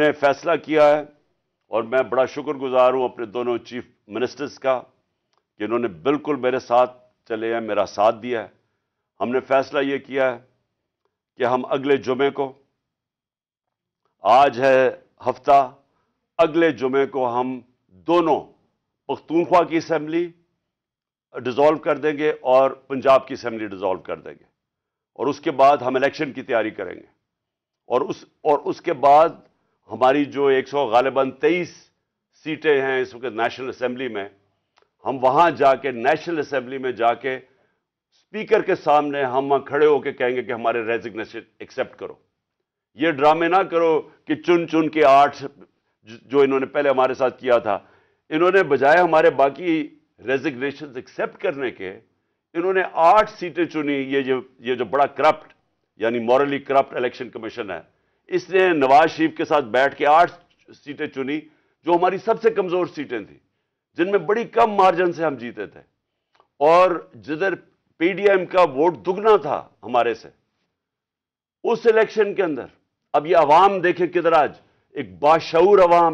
ने फैसला किया है और मैं बड़ा शुक्रगुजार हूं अपने दोनों चीफ मिनिस्टर्स का कि इन्होंने बिल्कुल मेरे साथ चले हैं मेरा साथ दिया है हमने फैसला ये किया है कि हम अगले जुमे को आज है हफ्ता अगले जुमे को हम दोनों पख्तूनख्वा की असम्बली डिज़ोल्व कर देंगे और पंजाब की असम्बली डिज़ोल्व कर देंगे और उसके बाद हम इलेक्शन की तैयारी करेंगे और उस और उसके बाद हमारी जो एक सौ गालिबा तेईस सीटें हैं इस वक्त नेशनल असेंबली में हम वहाँ जाके नेशनल असेंबली में जाके स्पीकर के सामने हम वहाँ खड़े होकर कहेंगे कि हमारे रेजिग्नेशन एक्सेप्ट करो ये ड्रामे ना करो कि चुन चुन के आठ जो इन्होंने पहले हमारे साथ किया था इन्होंने बजाय हमारे बाकी रेजिग्नेशन एक्सेप्ट करने के इन्होंने आठ सीटें चुनी ये जो ये जो बड़ा करप्ट यानी मॉरली करप्ट इलेक्शन कमीशन है इसने नवाज शरीफ के साथ बैठ के आठ सीटें चुनी जो हमारी सबसे कमज़ोर सीटें थी जिनमें बड़ी कम मार्जिन से हम जीते थे और जिधर पीडीएम का वोट दुगना था हमारे से उस इलेक्शन के अंदर अब ये अवाम देखें किधर आज एक बाशूर अवाम है